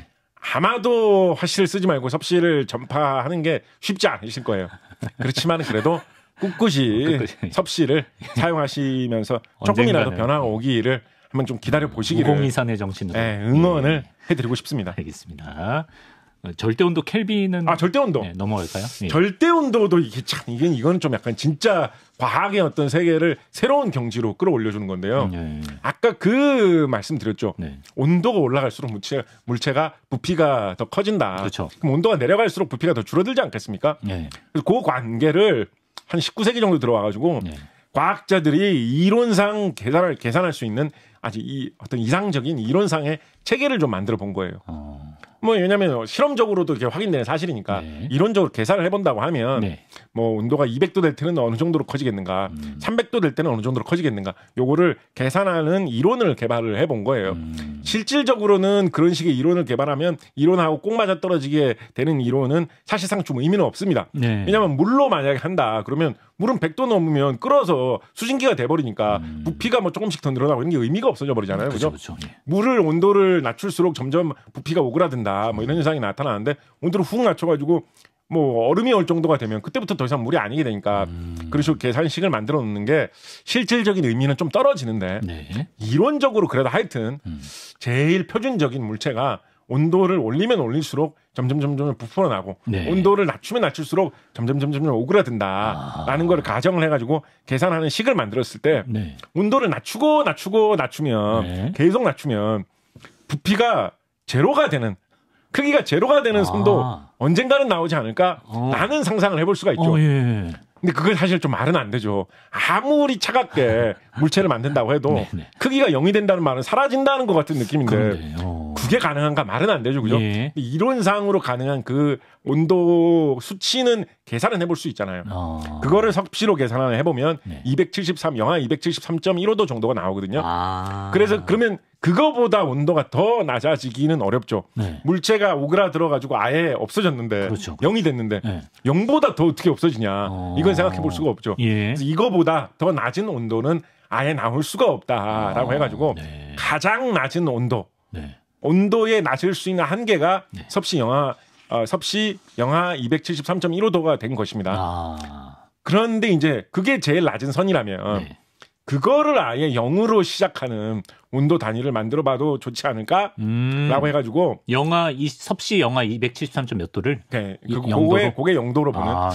아마도 화실을 쓰지 말고 섭씨를 전파하는 게 쉽지 않으실 거예요. 그렇지만 그래도 꿋꿋이, 섭씨를 사용하시면서 조금이라도 변화가 오기를 한번 좀 기다려 보시기를 공이산의 정신으로 네, 응원을 예. 해드리고 싶습니다. 알겠습니다. 어, 절대 온도 켈빈은 아 절대 온도 네, 넘어갈까요? 예. 절대 온도도 이게 참 이건 이건 좀 약간 진짜 과학의 어떤 세계를 새로운 경지로 끌어올려주는 건데요. 음, 예, 예. 아까 그 말씀드렸죠. 네. 온도가 올라갈수록 물체, 물체가 부피가 더 커진다. 그렇죠. 그럼 온도가 내려갈수록 부피가 더 줄어들지 않겠습니까? 예. 그래서 그 관계를 한 19세기 정도 들어와가지고 네. 과학자들이 이론상 계산을 계산할 수 있는 아주 이 어떤 이상적인 이론상의 체계를 좀 만들어 본 거예요. 어. 뭐 왜냐하면 실험적으로도 이게 확인되는 사실이니까 네. 이론적으로 계산을 해본다고 하면 네. 뭐 온도가 200도 될 때는 어느 정도로 커지겠는가, 음. 300도 될 때는 어느 정도로 커지겠는가, 요거를 계산하는 이론을 개발을 해본 거예요. 음. 실질적으로는 그런 식의 이론을 개발하면 이론하고 꼭 맞아 떨어지게 되는 이론은 사실상 좀 의미는 없습니다. 네. 왜냐하면 물로 만약에 한다 그러면 물은 100도 넘으면 끓어서 수증기가 돼버리니까 음. 부피가 뭐 조금씩 더 늘어나고 이런 게 의미가 없어져 버리잖아요. 그죠? 예. 물을 온도를 낮출수록 점점 부피가 오그라든다. 뭐 이런 현상이 나타나는데 온도를 훅 낮춰가지고 뭐 얼음이 올 정도가 되면 그때부터 더 이상 물이 아니게 되니까 음. 그래서 계산식을 만들어 놓는 게 실질적인 의미는 좀 떨어지는데 네. 이론적으로 그래도 하여튼 음. 제일 표준적인 물체가 온도를 올리면 올릴수록 점점 점점 부풀어 나고 네. 온도를 낮추면 낮출수록 점점 점점 오그라든다라는 아. 걸 가정을 해가지고 계산하는 식을 만들었을 때 네. 온도를 낮추고 낮추고 낮추면 네. 계속 낮추면 부피가 제로가 되는 크기가 제로가 되는 손 아. 섬도 언젠가는 나오지 않을까? 어. 라는 상상을 해볼 수가 있죠. 어, 예. 근데 그걸 사실 좀 말은 안 되죠. 아무리 차갑게 물체를 만든다고 해도 네, 네. 크기가 0이 된다는 말은 사라진다는 것 같은 느낌인데 그런데요. 그게 가능한가 말은 안 되죠, 그죠? 예. 이론상으로 가능한 그 온도 수치는 계산을 해볼 수 있잖아요. 어. 그거를 섭씨로 계산을 해보면 네. 273 영하 273.15도 정도가 나오거든요. 아. 그래서 그러면 그거보다 온도가 더 낮아지기는 어렵죠. 네. 물체가 오그라들어가지고 아예 없어졌는데 그렇죠, 그렇죠. 0이 됐는데 네. 0보다 더 어떻게 없어지냐 어... 이건 생각해 볼 수가 없죠. 예. 이거보다 더 낮은 온도는 아예 나올 수가 없다라고 어... 해가지고 네. 가장 낮은 온도 네. 온도에 낮을 수 있는 한계가 네. 섭씨 영하 어, 섭씨 영하 273.15도가 된 것입니다. 아... 그런데 이제 그게 제일 낮은 선이라면. 네. 그거를 아예 영으로 시작하는 온도 단위를 만들어 봐도 좋지 않을까라고 음. 해가지고 영하 이 섭씨 영하 2 7 3몇 도를 네, 그 고게 고게 영도로 보는 아,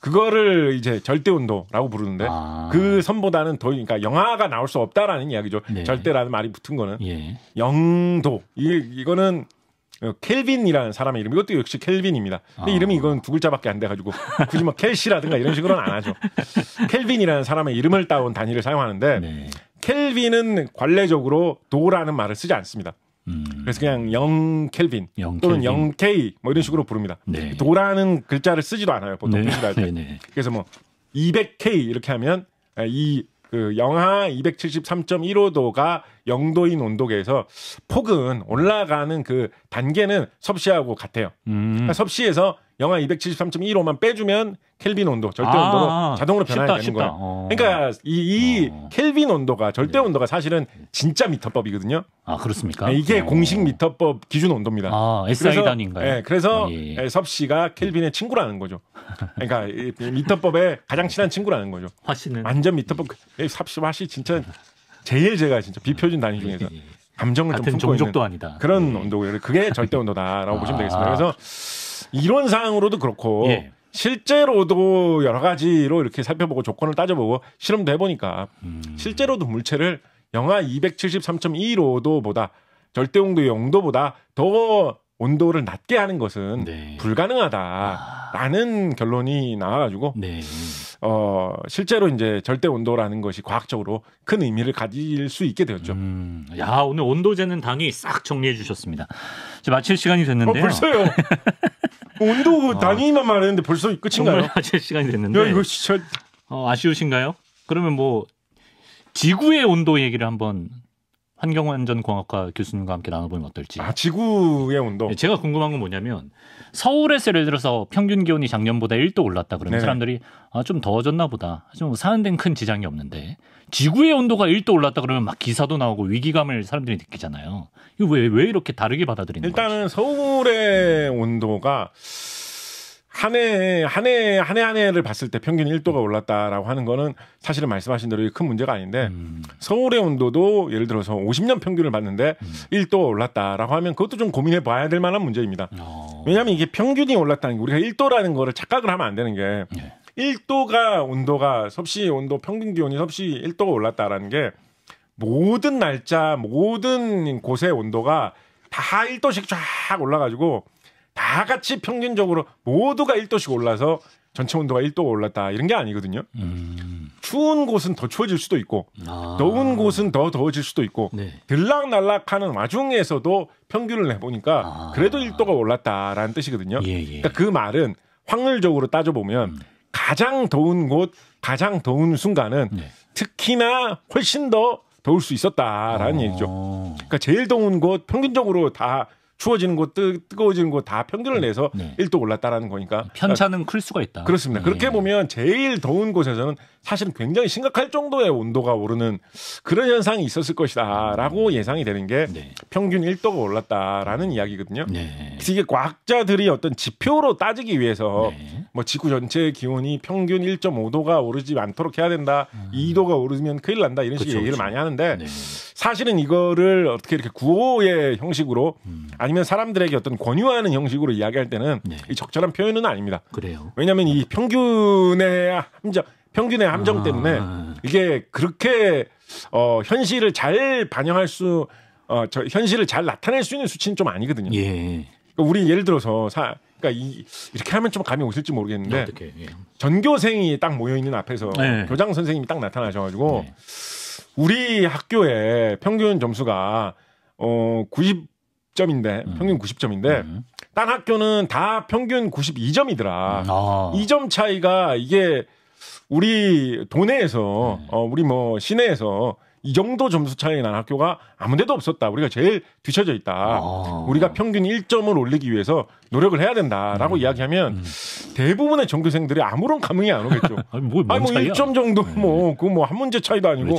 그거를 이제 절대 온도라고 부르는데 아. 그 선보다는 더 그러니까 영하가 나올 수 없다라는 이야기죠. 네. 절대라는 말이 붙은 거는 예. 영도 이 이거는 어, 켈빈이라는 사람의 이름 이것도 역시 켈빈입니다. 근데 아. 이름이 이건 두 글자밖에 안 돼가지고 굳이 뭐 켈시라든가 이런 식으로는 안 하죠. 켈빈이라는 사람의 이름을 따온 단위를 사용하는데 네. 켈빈은 관례적으로 도라는 말을 쓰지 않습니다. 음. 그래서 그냥 영 켈빈 또는 영 K 뭐 이런 식으로 부릅니다. 네. 도라는 글자를 쓰지도 않아요 보통 네. 네, 네. 그래서 뭐 200K 이렇게 하면 이그 영하 273.15도가 영도인 온도계에서 폭은 올라가는 그 단계는 섭씨하고 같아요. 음. 그러니까 섭씨에서 영하 273.15만 빼주면 켈빈 온도 절대 아, 온도로 자동으로 변하가 되는 거예요. 어. 그러니까 이, 이 어. 켈빈 온도가 절대 예. 온도가 사실은 진짜 미터법이거든요. 아 그렇습니까? 네, 이게 어. 공식 미터법 기준 온도입니다. 아 SI 단인가요? 네, 그래서 어, 예, 예. 섭 씨가 켈빈의 친구라는 거죠. 그러니까 이, 미터법에 가장 친한 친구라는 거죠. 화 씨는 완전 미터법. 그, 섭씨화씨 진짜 제일 제가 진짜 비표준 단위 중에서 예, 감정을 좀 품고 있는 아니다. 그런 네. 온도요 그게 절대 온도다라고 아. 보시면 되겠습니다. 그래서 이론상으로도 그렇고 예. 실제로도 여러 가지로 이렇게 살펴보고 조건을 따져보고 실험도 해보니까 음. 실제로도 물체를 영하 273.25도보다 절대 온도 의영도보다더 온도를 낮게 하는 것은 네. 불가능하다라는 아. 결론이 나와가지고 네. 어 실제로 이제 절대 온도라는 것이 과학적으로 큰 의미를 가질 수 있게 되었죠. 음. 야 오늘 온도재는 당이 싹 정리해 주셨습니다. 이제 마칠 시간이 됐는데요. 어, 벌써요. 온도 단위만 어. 말했는데 벌써 끝인가요? 마칠 시간이 됐는데. 야, 이거 진짜 어, 아쉬우신가요? 그러면 뭐 지구의 온도 얘기를 한번 환경안전공학과 교수님과 함께 나눠보면 어떨지. 아 지구의 온도. 예, 제가 궁금한 건 뭐냐면 서울에서 예를 들어서 평균 기온이 작년보다 1도 올랐다 그러면 네네. 사람들이 아좀 더워졌나 보다. 좀지만 뭐 사는 데는 큰 지장이 없는데 지구의 온도가 1도 올랐다 그러면 막 기사도 나오고 위기감을 사람들이 느끼잖아요. 이거 왜 왜 이렇게 다르게 받아들이는 거예 일단은 서울의 온도가 한 해, 한 해, 한 해, 한 해를 봤을 때 평균 1도가 올랐다라고 하는 거는 사실은 말씀하신 대로 큰 문제가 아닌데 음. 서울의 온도도 예를 들어서 50년 평균을 봤는데 음. 1도가 올랐다라고 하면 그것도 좀 고민해 봐야 될 만한 문제입니다. 어. 왜냐하면 이게 평균이 올랐다는 게 우리가 1도라는 거를 착각을 하면 안 되는 게 네. 1도가 온도가 섭씨 온도 평균 기온이 섭씨 1도가 올랐다라는 게 모든 날짜 모든 곳의 온도가 다 1도씩 쫙 올라가지고 다 같이 평균적으로 모두가 1도씩 올라서 전체 온도가 1도가 올랐다 이런 게 아니거든요. 음. 추운 곳은 더 추워질 수도 있고 아. 더운 곳은 더 더워질 수도 있고 네. 들락날락하는 와중에서도 평균을 해보니까 아. 그래도 1도가 올랐다라는 뜻이거든요. 예, 예. 그러니까 그 말은 확률적으로 따져보면 음. 가장 더운 곳, 가장 더운 순간은 네. 특히나 훨씬 더 더울 수 있었다라는 어... 얘기죠. 그러니까 제일 더운 곳 평균적으로 다 추워지는 곳, 뜨, 뜨거워지는 곳 다 평균을 네. 내서 네. 1도 올랐다라는 거니까 편차는 아, 클 수가 있다. 그렇습니다. 네. 그렇게 보면 제일 더운 곳에서는 사실은 굉장히 심각할 정도의 온도가 오르는 그런 현상이 있었을 것이다라고 음. 예상이 되는 게 네. 평균 1도가 올랐다라는 이야기거든요. 네. 이게 과학자들이 어떤 지표로 따지기 위해서 네. 뭐 지구 전체의 기온이 평균 1.5도가 오르지 않도록 해야 된다. 음. 2도가 오르면 큰일 난다. 이런 식의 그쵸, 얘기를 그쵸. 많이 하는데 네, 네, 네. 사실은 이거를 어떻게 이렇게 구호의 형식으로 음. 아니면 사람들에게 어떤 권유하는 형식으로 이야기할 때는 네. 이 적절한 표현은 아닙니다. 그래요. 왜냐하면 이 평균의 함정 평균의 함정 아. 때문에 이게 그렇게 어 현실을 잘 반영할 수 어, 저 현실을 잘 나타낼 수 있는 수치는 좀 아니거든요. 예. 그러니까 우리 예를 들어서 사, 그러니까 이, 이렇게 하면 좀 감이 오실지 모르겠는데 어 예. 전교생이 딱 모여 있는 앞에서 네. 교장 선생님이 딱 나타나셔가지고 네. 우리 학교의 평균 점수가 어 90점인데 음. 평균 90점인데 음. 딴 학교는 다 평균 92점이더라. 음. 아. 2점 차이가 이게 우리 도내에서 네. 어, 우리 뭐 시내에서 이 정도 점수 차이 난 학교가 아무데도 없었다. 우리가 제일 뒤쳐져 있다. 아. 우리가 평균 1점을 올리기 위해서 노력을 해야 된다라고 음. 이야기하면 음. 대부분의 전교생들이 아무런 감흥이 안 오겠죠. 아니, 뭐, 아니, 뭐 1점 정도 뭐그 네. 뭐한 뭐 문제 차이도 아니고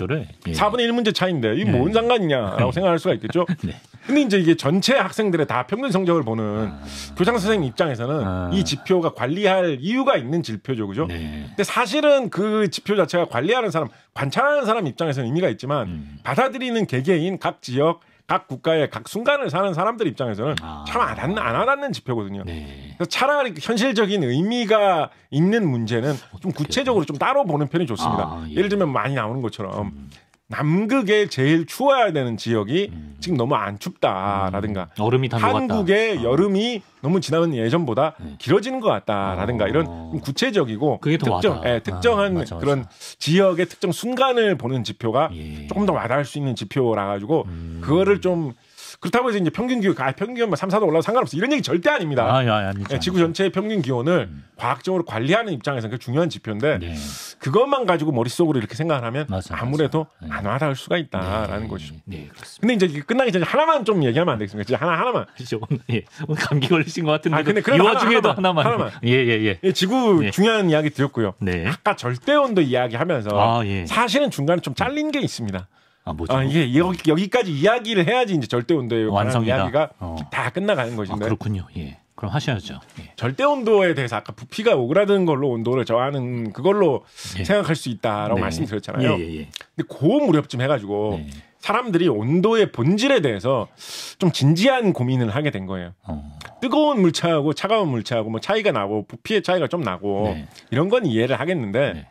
예. 4분의 1 문제 차이인데 이뭔 네. 상관이냐라고 네. 생각할 수가 있겠죠. 네. 근데 이제 이게 전체 학생들의 다 평균 성적을 보는 아. 교장 선생님 입장에서는 아. 이 지표가 관리할 이유가 있는 지표죠, 그죠? 네. 근데 사실은 그 지표 자체가 관리하는 사람, 관찰하는 사람 입장에서는 의미가 있지만 음. 받아들이는 개개인 각 지역 각 국가의 각 순간을 사는 사람들 입장에서는 아. 참안 안 와닿는 지표거든요. 네. 그래서 차라리 그 현실적인 의미가 있는 문제는 좀 구체적으로 좀 따로 보는 편이 좋습니다. 아, 예. 를 들면 많이 나오는 것처럼 음. 남극에 제일 추워야 되는 지역이 음. 지금 너무 안 춥다라든가 음. 얼음이 한국의 아. 여름이 너무 지나면 예전보다 네. 길어지는 것 같다라든가 어. 이런 구체적이고 특정, 예, 특정한 아, 맞아, 맞아. 그런 지역의 특정 순간을 보는 지표가 예. 조금 더 와닿을 수 있는 지표라 가지고 음. 그거를 좀 그렇다고 해서 이제 평균 기온, 아, 평균 만 3, 4도 올라도 상관없어. 이런 얘기 절대 아닙니다. 아, 아, 예, 지구 전체의 평균 기온을 음. 과학적으로 관리하는 입장에서는 그 중요한 지표인데 네. 그것만 가지고 머릿속으로 이렇게 생각하면 을 맞아, 아무래라도안 네. 와닿을 수가 있다라는 네, 것이죠. 네, 그렇습니다. 근데 이제 끝나기 전에 하나만 좀 얘기하면 안 되겠습니까? 진짜 하나 하나만. 오늘, 예. 감기 걸리신 것 같은데. 아, 근데 이 와중에도 하나만. 하나만. 하나만. 예, 예, 예, 예. 지구 네. 중요한 이야기 드렸고요. 네. 아까 절대 온도 이야기하면서 아, 예. 사실은 중간에 좀 잘린 게 있습니다. 아, 뭐죠? 아, 이게 어. 여기, 까지 이야기를 해야지 이제 절대 온도에 완성 이야기가 어. 다 끝나가는 것인데. 아, 네. 그렇군요. 예. 그럼 하셔야죠. 예. 절대 온도에 대해서 아까 부피가 오그라드는 걸로 온도를 저하는 그걸로 예. 생각할 수 있다라고 네. 말씀드렸잖아요. 예, 예, 예, 근데 그 무렵쯤 해가지고 네. 사람들이 온도의 본질에 대해서 좀 진지한 고민을 하게 된 거예요. 어. 뜨거운 물차하고 차가운 물차하고 뭐 차이가 나고 부피의 차이가 좀 나고 네. 이런 건 이해를 하겠는데 네.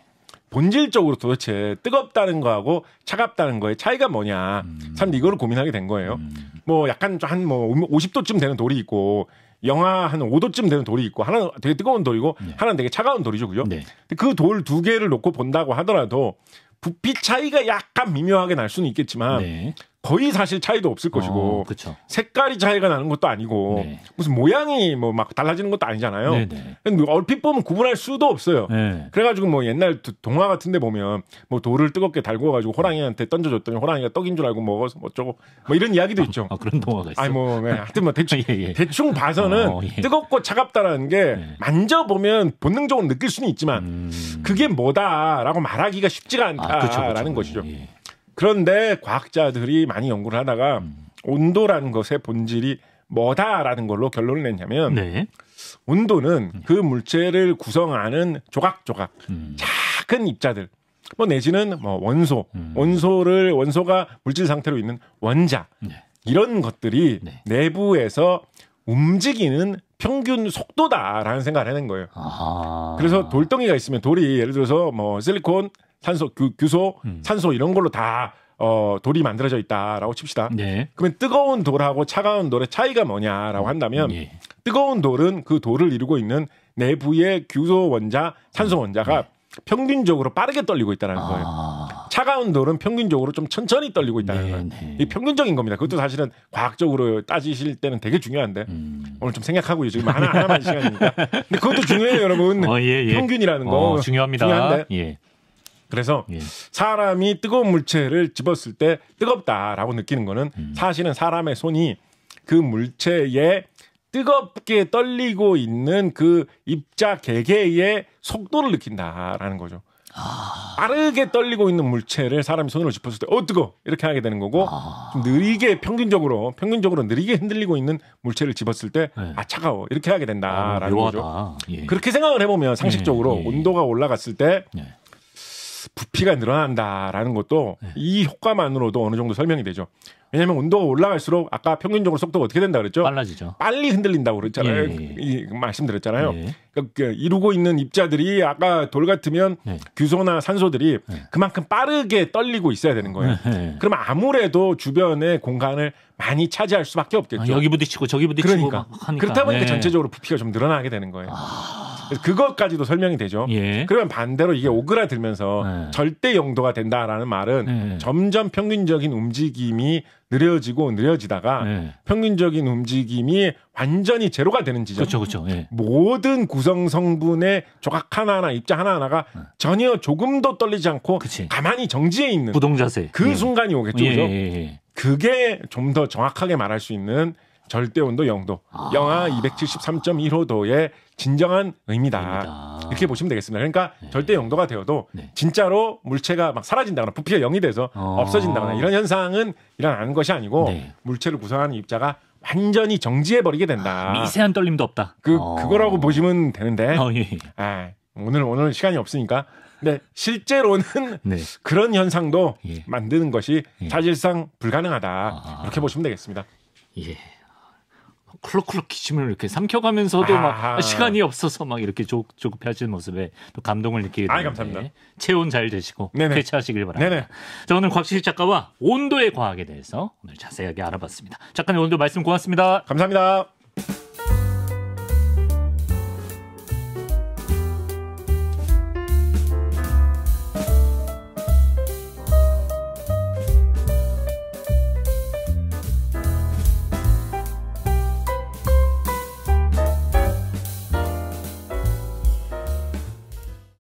본질적으로 도대체 뜨겁다는 거하고 차갑다는 거의 차이가 뭐냐. 음. 사람들이 이거를 고민하게 된 거예요. 음. 뭐 약간 한뭐 50도쯤 되는 돌이 있고 영하 한 5도쯤 되는 돌이 있고 하나는 되게 뜨거운 돌이고 네. 하나는 되게 차가운 돌이죠. 그죠? 네. 그돌 두 개를 놓고 본다고 하더라도 부피 차이가 약간 미묘하게 날 수는 있겠지만 네. 거의 사실 차이도 없을 것이고 어, 색깔이 차이가 나는 것도 아니고 네. 무슨 모양이 뭐 막 달라지는 것도 아니잖아요. 네네. 네. 얼핏 보면 구분할 수도 없어요. 네. 그래가지고 뭐 옛날 동화 같은데 보면 뭐 돌을 뜨겁게 달궈가지고 호랑이한테 던져줬더니 호랑이가 떡인 줄 알고 먹어서 뭐 어쩌고 뭐 이런 이야기도 있죠. 아 그런 동화가 있어. 아니 뭐 네. 하여튼 뭐 대충 예, 예. 대충 봐서는 어, 예. 뜨겁고 차갑다라는 게 네. 만져보면 본능적으로 느낄 수는 있지만 음... 그게 뭐다라고 말하기가 쉽지가 않다라는 아, 그쵸, 그쵸. 것이죠. 예. 그런데 과학자들이 많이 연구를 하다가 음. 온도라는 것의 본질이 뭐다라는 걸로 결론을 냈냐면 네. 온도는 음. 그 물체를 구성하는 조각조각 음. 작은 입자들 뭐 내지는 뭐 원소 음. 원소를 원소가 물질 상태로 있는 원자 네. 이런 것들이 네. 내부에서 움직이는 평균 속도다라는 생각을 하는 거예요. 아하. 그래서 돌덩이가 있으면 돌이 예를 들어서 뭐 실리콘 산소 규, 그, 규소, 음. 산소 이런 걸로 다 어, 돌이 만들어져 있다라고 칩시다. 네. 그러면 뜨거운 돌하고 차가운 돌의 차이가 뭐냐라고 한다면 네. 뜨거운 돌은 그 돌을 이루고 있는 내부의 규소 원자, 산소 원자가 네. 평균적으로 빠르게 떨리고 있다는 아... 거예요. 차가운 돌은 평균적으로 좀 천천히 떨리고 있다는 네, 거예요. 네. 이 평균적인 겁니다. 그것도 사실은 과학적으로 따지실 때는 되게 중요한데 음... 오늘 좀 생각하고 요즘 하나 하나만 시간입니다 근데 그것도 중요해요, 여러분. 어, 예, 예. 평균이라는 거 어, 중요합니다. 중요한데 예. 그래서 예. 사람이 뜨거운 물체를 집었을 때 뜨겁다라고 느끼는 거는 음. 사실은 사람의 손이 그 물체에 뜨겁게 떨리고 있는 그 입자 개개의 속도를 느낀다라는 거죠. 아... 빠르게 떨리고 있는 물체를 사람이 손으로 짚었을 때, 어, 뜨거! 이렇게 하게 되는 거고, 아... 좀 느리게, 평균적으로, 평균적으로 느리게 흔들리고 있는 물체를 집었을 때, 네. 아, 차가워. 이렇게 하게 된다라는 아, 거죠. 예. 그렇게 생각을 해보면 상식적으로 예, 예, 온도가 올라갔을 때, 네. 부피가 늘어난다라는 것도 네. 이 효과만으로도 어느 정도 설명이 되죠. 왜냐하면 온도가 올라갈수록 아까 평균적으로 속도가 어떻게 된다 그랬죠? 빨라지죠. 빨리 흔들린다고 그랬잖아요. 예, 예. 예. 이, 말씀드렸잖아요. 예. 그러니까 그 이루고 있는 입자들이 아까 돌 같으면 예. 규소나 산소들이 예. 그만큼 빠르게 떨리고 있어야 되는 거예요. 그럼 아무래도 주변의 공간을 많이 차지할 수밖에 없겠죠. 아, 여기 부딪히고 저기 부딪히고 그러니까. 그렇다 보니까 네. 전체적으로 부피가 좀 늘어나게 되는 거예요. 아... 그래서 그것까지도 설명이 되죠. 예. 그러면 반대로 이게 오그라들면서 네. 절대 영도가 된다라는 말은 네. 점점 평균적인 움직임이 느려지고 느려지다가 네. 평균적인 움직임이 완전히 제로가 되는 지점. 그렇죠, 그렇죠. 예. 모든 구성 성분의 조각 하나하나 입자 하나하나가 네. 전혀 조금도 떨리지 않고 그치. 가만히 정지해 있는 부동자세 그 예. 순간이 오겠죠. 예, 그죠? 예, 예, 예. 그게 좀 더 정확하게 말할 수 있는 절대 온도 0도, 아. 영하 273.1호도의 진정한 의미다. 의미다. 이렇게 보시면 되겠습니다. 그러니까 네. 절대 0도가 되어도 네. 진짜로 물체가 막 사라진다거나 부피가 0이 돼서 어. 없어진다거나 이런 현상은 일어나는 것이 아니고 네. 물체를 구성하는 입자가 완전히 정지해 버리게 된다. 아, 미세한 떨림도 없다. 그 어. 그거라고 보시면 되는데. 어, 예. 예. 아, 오늘 오늘 시간이 없으니까 네, 실제로는 네. 그런 현상도 예. 만드는 것이 예. 사실상 불가능하다 아. 이렇게 보시면 되겠습니다. 예. 쿨럭쿨럭 기침을 이렇게 삼켜가면서도 아막 시간이 없어서 막 이렇게 조급해 하시는 모습에 또 감동을 느끼게 되는데 감사합니다. 체온 잘 되시고 네네. 쾌차하시길 바랍니다. 네네. 자, 오늘 곽실 작가와 온도의 과학에 대해서 오늘 자세하게 알아봤습니다. 작가님 오늘도 말씀 고맙습니다. 감사합니다.